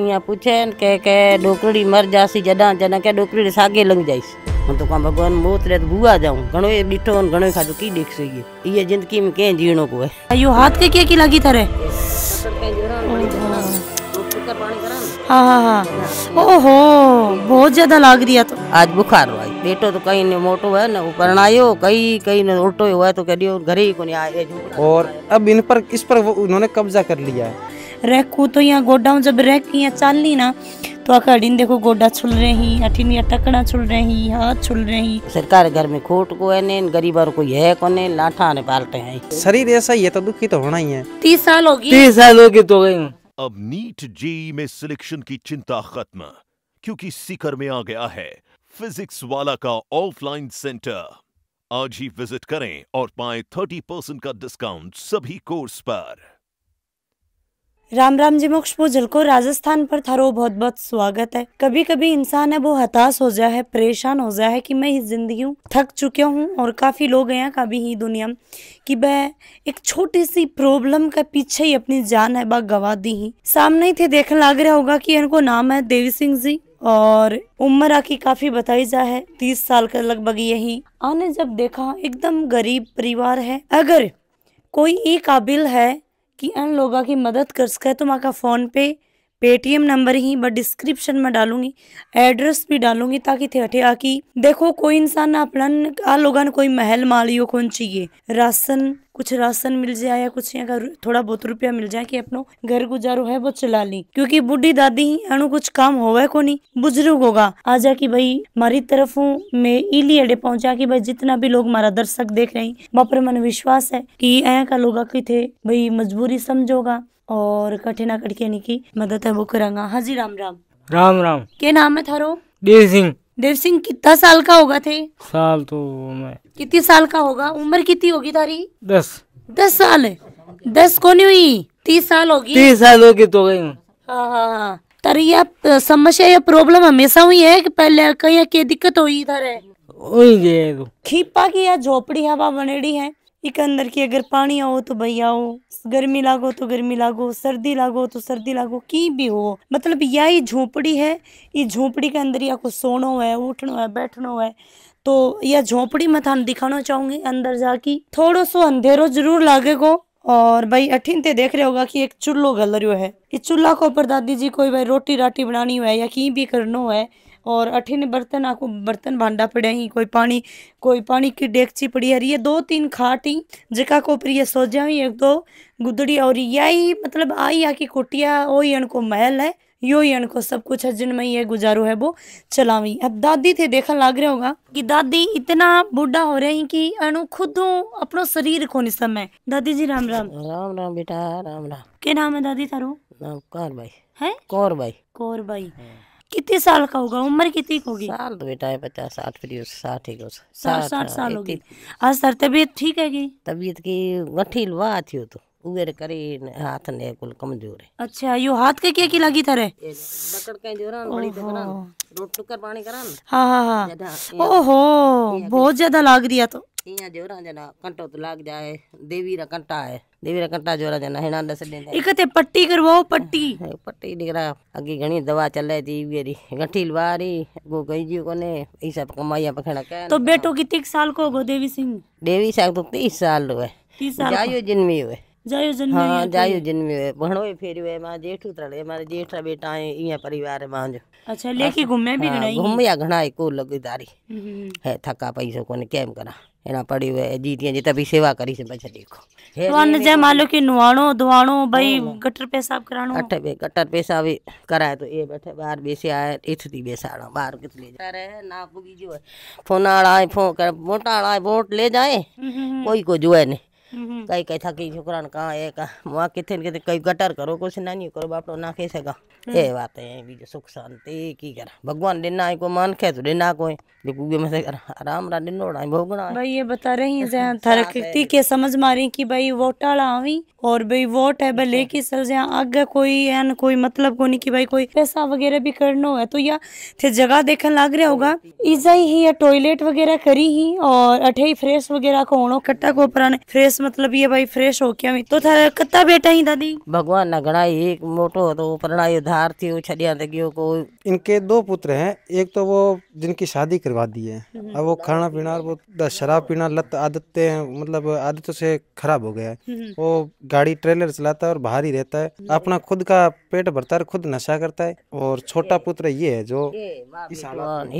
અહીંયા પૂછે ને કે કે ડોકડી મર જાશી જડા જડા કે ડોકડી સાગે લંગ જઈશ હું તો કાં ભગવાન મોતરે તો ભૂવા જાઉં ઘણો એ દીઠો ને ઘણો ખાધું કી દેખ સહી એ જિંદગી में के जीणो को है यो हाथ के क्या की लगी थरे हां हां हाँ ओहो बहुत ज्यादा लाग रही तो आज बुखार हो आई बेटो तो कहीं ने मोटो है ना ऊपर आयो कहीं कहीं ने उल्टो हुआ तो कह दियो घर ही कोनी आए और अब इन पर किस पर उन्होंने कब्जा कर लिया है रैकू तो यहाँ गोडाऊँ जब रैक यहाँ चाली ना तो अखड़ीन देखो गोडा छुल रही अठिन या टकड़ा छुल रही हाथ छुल रही सरकार घर में खोट को है और कोई यह कोने लाठा ने पालते हैं शरीर ऐसा है तो दुखी तो होना ही है तीस साल होगी तीस साल होगी तो गई अब नीट जी में सिलेक्शन की चिंता खत्म क्योंकि सीकर में आ गया है फिजिक्स वाला का ऑफलाइन सेंटर आज ही विजिट करें और पाएं 30 परसेंट का डिस्काउंट सभी कोर्स पर राम राम जी मोक्ष पूजल को राजस्थान पर थारो बहुत बहुत स्वागत है कभी कभी इंसान है वो हताश हो जाए है परेशान हो जाए है कि मैं इस जिंदगी हूँ थक चुका हूँ और काफ़ी लोग हैं कभी ही दुनिया में कि वह एक छोटी सी प्रॉब्लम के पीछे ही अपनी जान है बा गवा दी ही सामने ही थे देखने लग रहा होगा कि इनको नाम है देवी सिंह जी और उम्र आकी काफी बताई जा है तीस साल का लगभग यही आने जब देखा एकदम गरीब परिवार है अगर कोई एक काबिल है कि अन लोगों की मदद कर सके तुम तो आका फ़ोन पे पेटीएम नंबर ही व डिस्क्रिप्शन में डालूंगी एड्रेस भी डालूंगी ताकि थे हटे आकी देखो कोई इंसान अपना आ ने कोई महल मालियो कौन चाहिए राशन कुछ राशन मिल जाए या कुछ यहाँ का थोड़ा बहुत रुपया मिल जाए कि अपनो घर गुजारो है वो चला ली क्योंकि बुढ़ी दादी ही अनु कुछ काम हो को नहीं बुजुर्ग होगा आ जा की भाई हमारी तरफ मैं इली अडे पहुंचा की भाई जितना भी लोग हमारा दर्शक देख रहे हैं वहाँ पर मन विश्वास है की यहाँ का लोग थे भाई मजबूरी समझोगा और कठिना कटकेनी की मदद है वो करांगा हाँ जी राम राम राम राम के नाम है थारो देव सिंह देव सिंह कितना साल का होगा थे साल तो मैं कितनी साल का होगा उम्र कितनी होगी तारी दस दस साल है दस को नहीं हुई तीस साल होगी तीस साल होगी तो गई हाँ हाँ हाँ तारी आप समस्या या प्रॉब्लम हमेशा हुई है कि पहले कहीं क्या दिक्कत हुई इधर है तो। खीपा की या झोपड़ी हवा बनेड़ी है इक अंदर की अगर पानी आओ तो भाई आओ गर्मी लागो तो गर्मी लागो सर्दी लागो तो सर्दी लागो की भी हो मतलब या ये झोपड़ी है ये झोपड़ी के अंदर या कुछ सोनो है उठनो है बैठनो है तो यह झोपड़ी में थान दिखाना चाहूंगी अंदर जाके थोड़ो सो अंधेरो जरूर लागेगो और भाई अठिन ते देख रहे होगा कि एक चुल्लो गल रो है इस चूल्हा के ऊपर दादी जी कोई भाई रोटी राटी बनानी है या कहीं भी करना है और अठिन बर्तन आपको बर्तन भांडा पड़ा ही कोई पानी कोई पानी की डेगची पड़ी है ये दो तीन खाट ही जिका को पर ये सोजा हुई एक दो गुदड़ी और यही मतलब आई आकी कुटिया ओ ही को महल है यो ही इनको सब कुछ है जिनमें ये गुजारो है वो चलावी अब दादी थे देखा लाग रहे होगा कि दादी इतना बूढ़ा हो रहे हैं कि अनु खुद अपनो शरीर को नहीं समय दादी जी राम राम राम राम बेटा राम राम के नाम है दादी तारो नाम कौर भाई है कौर भाई कौर भाई हाँ। कितने साल का होगा उम्र कितनी होगी साल तो बेटा है पचास साठ फिर साठ ही साठ साठ हाँ, साल होगी आज सर तबीयत ठीक है की तबीयत की गठी लुआ थी तो उगेर करे हाथ ने कुल कमजोर है अच्छा यो हाथ के क्या की लगी थारे लकड़ के जोरन बड़ी देखरन तो रोट टुकर पानी करन हां हां हां ओहो बहुत ज्यादा लाग रिया तो ईअं जोरा जना कंटो तो लाग जाए देवी रा कंटा है देवी रा कंटा जोरा जना हिणा दस दिन एक ते पट्टी करवाओ पट्टी पट्टी निकरा अगे घणी दवा चले थी वेरी गठील वारी गो गई जी कोने ई सब कमाइया पखणा के तो बेटो कितने साल को गो देवी सिंह देवी साहब तो 30 साल हुए 30 साल जायो जन्मी हुए हाँ, तो जायो जन्म हाँ जायो जन्म हुए ही फेरियो है मां जेठू तड़े मारे जेठा बेटा है इया परिवार है जो अच्छा लेके हाँ, घूमे भी हाँ, घणा घूमया घणा ही को लगदारी हम्म, हम्म, हम्म। है थका पैसो कोने केम करा એના પડ્યું હોય હજી ત્યાં જતા પછી સેવા કરી છે પછી દેખો વાન જે માલો કે નુવાણો ધોવાણો ભાઈ ગટર પેશાબ કરાણો અઠે બે ગટર પેશાબ કરાય તો એ બેઠે બહાર બેસી આ એથી બેસાડો બહાર કેટલી તારે ના પૂગી જો ફોનાળા ફો મોટાળા બોટ લે જાય કોઈ કો જોવે નહીં कई कई કઈ કઈ થકી છોકરાને કાં એ કાં કીધે ને કઈ ગટર કરો કુછ નાની કરો બાપડો ना છે કાં એ बात है सुख शांति की कर भगवान ભગવાन है को मान खे तो डिना को गुगे में से आराम रा डिनोड़ा भोगना भाई ये बता रही हैं जहां थरकती के समझ मारी कि भाई वोट वोटाला आवी और भाई वोट है भले की सर जहां आगे कोई है एन कोई मतलब को नहीं कि भाई कोई पैसा वगैरह भी करनो है तो या थे जगह देखन लाग रहा होगा इजा ही है टॉयलेट वगैरह करी ही और अठे फ्रेश वगैरह को होनो कट्टा को पराने फ्रेश મતલબ એ ભાઈ ફ્રેશ હો કે તો થારે કતા બેઠા હી દાદી ભગવાન ના ઘણા એક મોટો હતો પરણાયો ધાર થી છડિયા તગ્યો को इनके दो पुत्र हैं एक तो वो जिनकी शादी करवा दी है अब हम्म। वो खाना पीना वो शराब पीना लत आदतें मतलब आदतों से खराब हो गया है हम्म। वो गाड़ी ट्रेलर चलाता है और बाहर ही रहता है हम्म। अपना खुद का पेट भरता है खुद नशा करता है और छोटा पुत्र ये है जो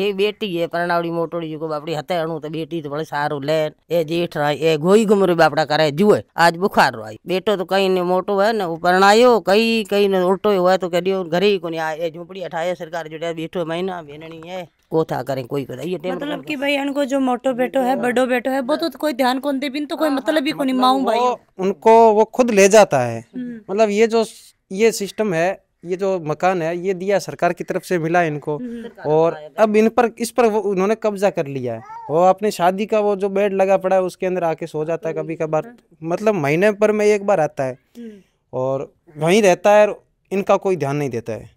ये बेटी है परनावड़ी मोटोड़ी को बापड़ी हत्या तो बेटी तो बड़े सारू ले ये जेठ रहा ये गोई घुमरू बापड़ा करे जुए आज बुखार रो आई बेटो तो कई ने मोटो है ना ने आयो कई कई ने उल्टो हुआ तो कह दियो घर ही कोनी आए झोपड़ी हटाए सरकार जो बैठो महीना बेननी है को था करें कोई करे ये मतलब कि भाई इनको जो मोटो बेटो है बड़ो बेटो है वो तो कोई ध्यान कौन दे बिन तो कोई मतलब ही कोनी माऊ भाई उनको वो खुद ले जाता है मतलब ये जो ये सिस्टम है ये जो मकान है ये दिया सरकार की तरफ से मिला इनको हम्म। और अब इन पर इस पर उन्होंने कब्जा कर लिया है वो अपने शादी का वो जो बेड लगा पड़ा है उसके अंदर आके सो जाता है कभी कभार हम्म। मतलब महीने पर में एक बार आता है हम्म। और वहीं रहता है इनका कोई ध्यान नहीं देता है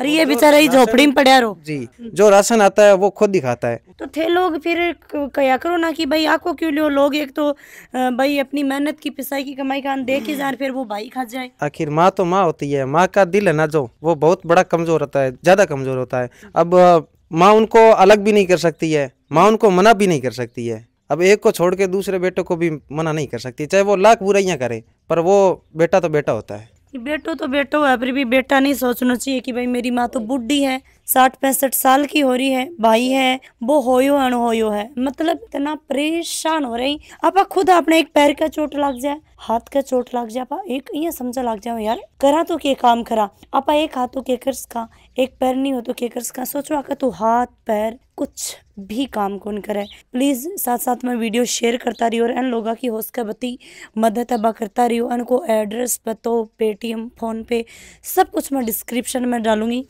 और ये बेचारा ही झोपड़ी में पड़ा रहो जी जो राशन आता है वो खुद ही खाता है तो थे लोग फिर कया करो ना कि भाई आपको क्यों लो लोग एक तो भाई अपनी मेहनत की पिसाई की कमाई का दे के जाए फिर वो भाई खा जाए आखिर माँ तो माँ होती है माँ का दिल है ना जो वो बहुत बड़ा कमजोर होता है ज्यादा कमजोर होता है अब माँ उनको अलग भी नहीं कर सकती है माँ उनको मना भी नहीं कर सकती है अब एक को छोड़ के दूसरे बेटे को भी मना नहीं कर सकती चाहे वो लाख बुराइयां करे पर वो बेटा तो बेटा होता है बेटो तो बेटो है फिर भी बेटा नहीं सोचना चाहिए कि भाई मेरी माँ तो बुढ़ी है साठ पैंसठ साल की हो रही है भाई है वो होयो अणहोयो है मतलब इतना परेशान हो रही आप खुद अपने एक पैर का चोट लग जाए हाथ का चोट लग जाए आप एक ये समझा लग जाओ यार करा तो के काम करा आप एक हाथ तो के कर का एक पैर नहीं हो तो के कर का सोचो आका तू हाथ पैर कुछ भी काम कौन करे प्लीज़ साथ साथ में वीडियो शेयर करता रही और अन लोगों की होश का बती मदद अबा करता रही अन को एड्रेस पतो पेटीएम फोन पे सब कुछ मैं डिस्क्रिप्शन में डालूंगी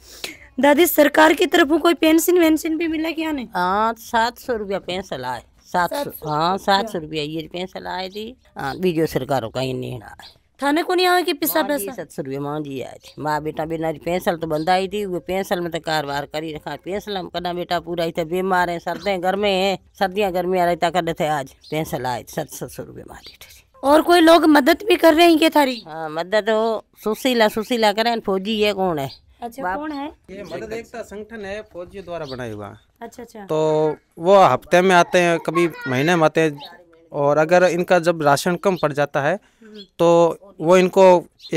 दादी सरकार की तरफ कोई पेंशन वेंशन भी मिला क्या नहीं हाँ सात सौ रुपया पेंशन आए सात सौ हाँ सात सौ रुपया ये पेंशन आए थी हाँ बीजो सरकारों का ही नहीं आए थाने को नहीं आवे कि पिसा पैसा सात सौ रुपया माँ जी आए माँ बेटा बिना पेंशन तो बंदा ही थी वो पेंशन में तो कारोबार करी रखा पेंशन हम कदा बेटा पूरा ही था बीमार है सर्दे गर्मे हैं सर्दियाँ गर्मी आ रही था कर थे आज पेंशन आए सत सात सौ रुपये मारी थी और कोई लोग मदद भी कर रहे हैं क्या थारी हाँ मदद हो सुशीला सुशीला करें फौजी है कौन है अच्छा कौन है ये मदद मतलब एकता तो संगठन है फौजियों द्वारा बनाया हुआ अच्छा अच्छा तो वो हफ्ते में आते हैं कभी महीने में आते हैं और अगर इनका जब राशन कम पड़ जाता है तो वो इनको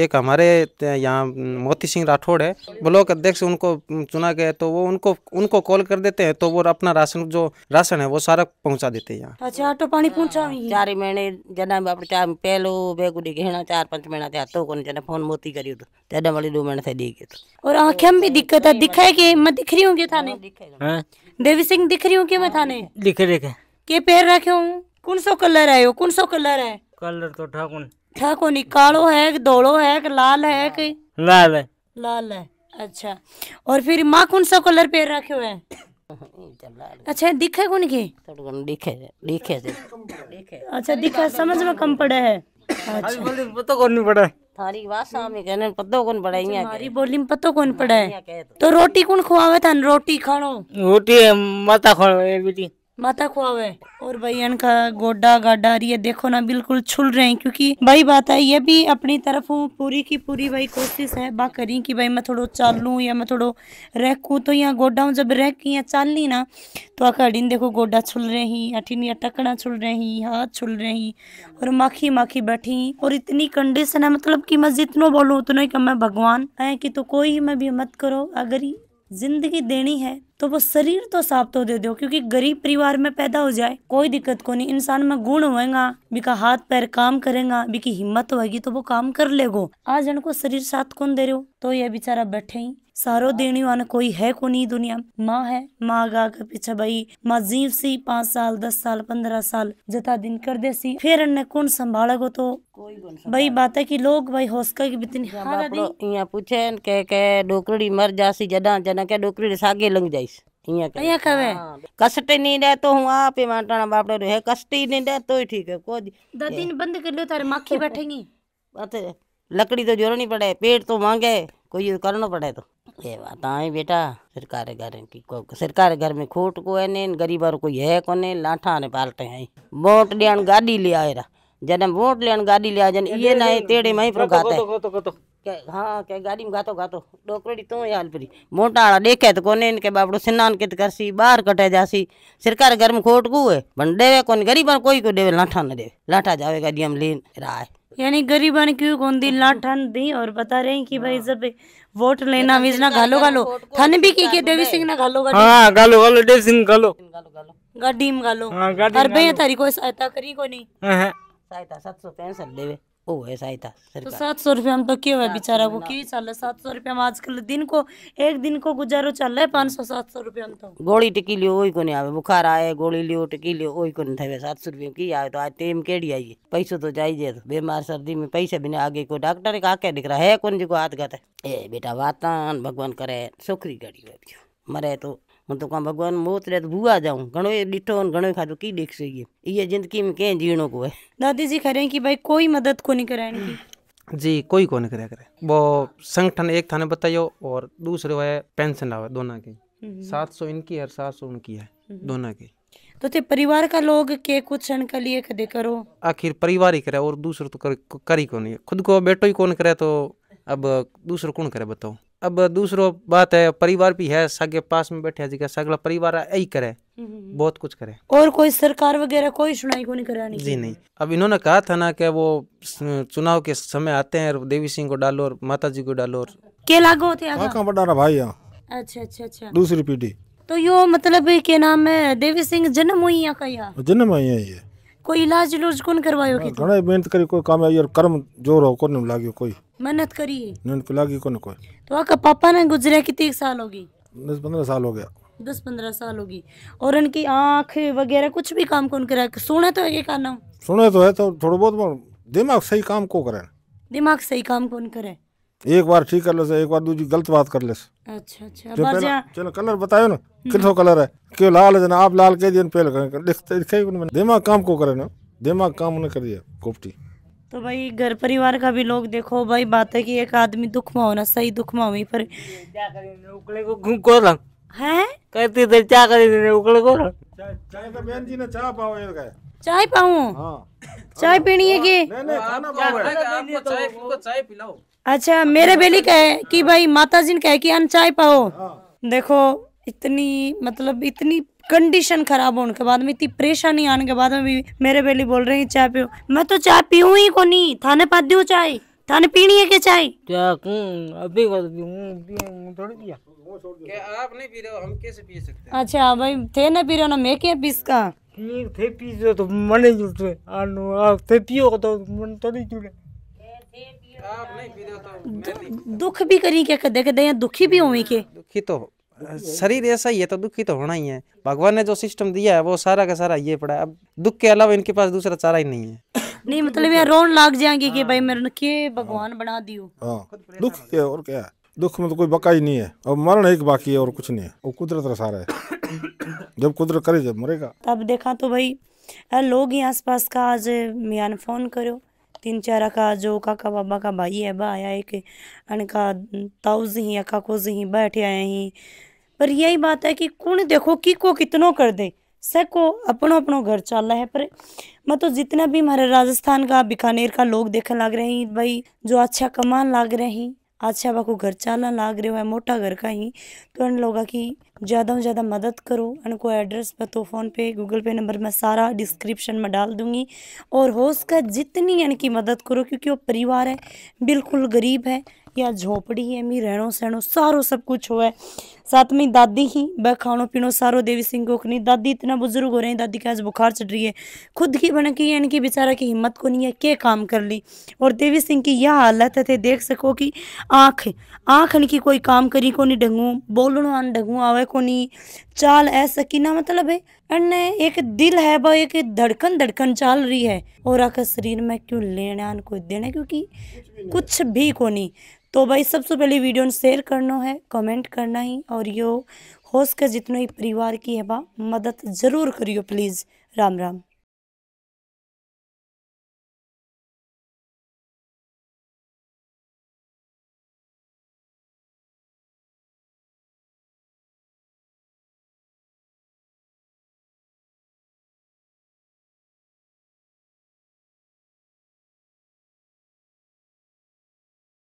एक हमारे यहाँ मोती सिंह राठौड़ है ब्लॉक अध्यक्ष उनको चुना गया तो वो उनको उनको कॉल कर देते हैं तो वो अपना राशन जो राशन है वो सारा पहुँचा देते हैं यहाँ अच्छा तो पानी पहुँचा चार महीने जना આપણે ત્યાં પહેલો બે ગુડી ઘેણા ચાર પાંચ મહિના થયા તો કોને જેને ફોન મોતી કર્યો હતો તેના વળી દો और आँखें भी दिक्कत है दिखाई के मैं दिख रही हूँ हाँ। देवी सिंह दिख रही हूँ क्या मैं थाने दिख रही के पैर रखे हूँ कौन सो कलर है यो कौन सो कलर है कलर तो ठाकुन ठाकुन कालो है कि धोलो है कि लाल है कि लाल है लाल है अच्छा और फिर माँ कौन सा कलर पेर रखे हुए है अच्छा दिखे कौन की दिखे दिखे दिखे अच्छा दिखे समझ में कम पड़े है अच्छा पता कौन पड़े अच्छा, थारी तो रोटी कौन खुआ था रोटी खानो रोटी माता खावे बेटी माता आवे और भाई का गोडा गाडा रही है देखो ना बिल्कुल छुल रहे हैं क्योंकि भाई बात है ये भी अपनी तरफ हूँ पूरी की पूरी भाई कोशिश है बा करी कि भाई मैं थोड़ो चालू या मैं थोड़ो रैकूँ तो यहाँ गोडा हूँ जब या चाल ली ना तो अकड़ीन देखो गोडा छुल रही अठीन या टकड़ा छुल रही हाथ छुल रही और माखी माखी बैठी और इतनी कंडीशन है मतलब की मैं जितना बोलू उतना ही कम है भगवान है की तो कोई ही मैं भी मत करो अगर ज़िंदगी देनी है तो वो शरीर तो साफ तो दे दो क्योंकि गरीब परिवार में पैदा हो जाए कोई दिक्कत को नहीं इंसान में गुण होएगा बिका हाथ पैर काम करेगा बिकी हिम्मत होगी तो वो काम कर लेगो आज को शरीर साथ कौन दे रहे हो तो ये बेचारा बैठे ही सारो देने वाला कोई है को नहीं दुनिया माँ है माँ गा के पीछे भाई माँ जीव सी पांच साल दस साल पंद्रह साल जता दिन कर दे सी फिर ने कौन संभाला तो भाई बात है की लोग भाई होस्का की बितनी यहाँ पूछे के के मर जासी जदा जना के डोकड़ी सागे लंग जाइस અહીંયા કવે કષ્ટ નહીં દે તો હું આપે માટાણા બાપડે હે કષ્ટ નહીં દે તોય कोई करना पड़े तो ये बात आए बेटा सरकार घर की सरकार घर में खोट को है नहीं गरीब को है को नहीं लाठा ने पालते हैं वोट ले गाड़ी ले आए रहा जन वोट ले गाड़ी ले आ जन ये ना तेड़े में ही पर हैं हाँ क्या गाड़ी में गातो गातो डोकड़ी तू हाल फिर मोटा आला देखे तो कोने इनके बाबड़ो स्नान कित कर सी बाहर कटे जासी सरकार घर में खोट को है बन देवे कोन गरीब कोई को देवे लाठा न देवे लाठा जावे गाड़ी हम लेन रहा है यानी गरीबन क्यों गोंदी दी हाँ। लाठन दी और बता रहे हैं कि भाई हाँ। जब वोट लेना मीज तो ना गालो गालो थन भी की के हाँ, देवी सिंह ना गालो गालो हां गालो गालो देवी सिंह गालो गाडीम गालो हां गाडी और भैया थारी कोई सहायता करी को नहीं हां सहायता 700 पेंशन देवे ओ ऐसा ही था तो सात सौ रुपया हम तो क्यों है बेचारा वो क्यों चल रहा सात सौ रुपया हम आजकल दिन को एक दिन को गुजारो चल रहा है पाँच सौ सात सौ रुपया हम तो गोली टिकी लियो वही को नहीं आवे बुखार आए गोली लियो टिकी लियो वही को नहीं थे सात सौ रुपये की आए तो आज टेम केड़ी आई पैसों तो जाइए तो बीमार सर्दी में पैसे बिना आगे को डॉक्टर का क्या दिख रहा है कौन जी को हाथ गत है ए बेटा वातान भगवान करे सुखरी गाड़ी मरे तो હું તો કાં ભગવાન મોતરે તો ભૂવા જાઉં ઘણો એ ડીઠો અને ઘણો ખાધો કી દેખશે ये ये जिंदगी में कंहिं जीणो कोन्हे दादी जी कह रहे हैं कि भाई कोई मदद को नहीं कराने की जी कोई को नहीं करे वो संगठन एक थाने बताइयो और दूसरे वह पेंशन लावे दोनों की हम्म, हम्म। सात सौ इनकी है सात सौ उनकी है हम्म, दोनों की तो ते परिवार का लोग के कुछ क्षण के लिए कदे करो आखिर परिवार ही करे और दूसरों तो कर, कर ही कौन खुद को बेटो ही कौन करे तो अब दूसरों कौन करे बताओ अब दूसरो बात है परिवार भी है सगे पास में बैठे जी का सगला परिवार यही करे हम्म। बहुत कुछ करे और कोई सरकार वगैरह कोई सुनाई को नहीं नहीं जी नहीं अब इन्होंने कहा था ना कि वो चुनाव के समय आते हैं देवी सिंह को डालो और माता जी को डालो और के लागो होते हैं भाई हाँ। अच्छा अच्छा अच्छा दूसरी पीढ़ी तो यो मतलब के नाम है देवी सिंह जन्म हुई यहाँ का यहाँ जन्म हुई है ये कोई इलाज उलाज कौन करवायो हाँ, घना मेहनत करी कोई काम है यार कर्म जोर हो कौन लागियो कोई मेहनत करी है मेहनत को लागी कोन कोई तो आका पापा ने गुजरे कि 3 साल होगी 10 15 साल हो गया 10 15 साल होगी और इनकी आंख वगैरह कुछ भी काम कोन करा सुने तो ये का नाम सुने तो है तो थोड़ा बहुत दिमाग सही काम को करे दिमाग सही काम कोन करे एक बार ठीक कर ले से एक बार दूजी गलत बात कर ले से अच्छा अच्छा चलो कलर बतायो ना किथो कलर है क्यों लाल है ना आप लाल कह दिए पहले दिमाग काम को करे ना दिमाग काम ने कर दिया कोपटी तो भाई घर परिवार का भी लोग देखो भाई बात है कि एक आदमी दुख में होना सही दुख में हुई पर क्या करी उकले को चाय पाऊ चाय पाओ हाँ। पीनी है की तो अच्छा मेरे बेली कहे कि भाई माता जी ने कहे की अन चाय पाओ हाँ। देखो इतनी मतलब इतनी कंडीशन ख़राब होने के बाद में इतनी परेशानी आने के बाद में भी मेरे बेली बोल रहे हैं चाय पियो मैं तो चाय पीऊ ही को नहीं थाने पा दू चाय थाने पीनी है क्या चाय क्या अभी थोड़ी आप नहीं पी रहे हो हम कैसे पी सकते हैं अच्छा भाई थे ना पी रहे हो ना मैं क्या पीस का थे पी जो तो मन नहीं जुड़ते आनो आप थे पियो तो मन तो नहीं जुड़े आप नहीं पी रहे हो तो दुख भी करी क्या कदे कदे दुखी भी हुई के दुखी तो शरीर ऐसा ही है तो दुखी तो होना ही है भगवान ने जो सिस्टम दिया है वो सारा का सारा ये पड़ा है अब दुख के अलावा इनके पास दूसरा चारा ही नहीं है नहीं मतलब यार रोन लाग जाएंगे कि भाई मेरे के भगवान बना दियो हाँ, दुख के और क्या है दुख में तो कोई बका ही नहीं है और मरण एक बाकी है और कुछ नहीं है वो कुदरत का सारा है जब कुदरत करे जब मरेगा तब देखा तो भाई लोग ही आसपास का आज मियान फोन करो तीन चार का जो काका बाबा का भाई है बा आया एक अनका ताउज ही काकोज ही बैठे आए ही पर यही बात है कि कुण देखो कि को कितनों कर दे सको अपनो अपनों घर चल है पर मैं तो जितना भी हमारे राजस्थान का बीकानेर का लोग देखने लग रहे हैं भाई जो अच्छा कमान लग रहे हैं अच्छा बाको घर चालना लाग रहे हो है मोटा घर का ही तो इन लोगों की ज़्यादा से ज़्यादा मदद करो उनको एड्रेस पर तो फ़ोन पे गूगल पे नंबर मैं सारा डिस्क्रिप्शन में डाल दूँगी और हो उसका जितनी इनकी मदद करो क्योंकि वो परिवार है बिल्कुल गरीब है या झोपड़ी है मी रहणो सहणो सारो सब कुछ हुआ है साथ में दादी ही वह खानो पीनो सारो देवी सिंह कोकनी दादी इतना बुजुर्ग हो रहे हैं दादी के आज बुखार चढ़ रही है खुद की बन की यानी कि बेचारा की हिम्मत को नहीं है के काम कर ली और देवी सिंह की यह हालत है थे देख सको कि आँख आँख की कोई काम करी को नहीं ढंगू बोलणो आन ढंगू आवे को नहीं चाल ऐसा ना मतलब है एंड एक दिल है वो एक धड़कन धड़कन चाल रही है और आखिर शरीर में क्यों लेना कोई देना क्योंकि कुछ भी को नहीं तो भाई सबसे पहले वीडियो शेयर करना है कमेंट करना ही और यो होश के जितने ही परिवार की है बा मदद ज़रूर करियो प्लीज़ राम राम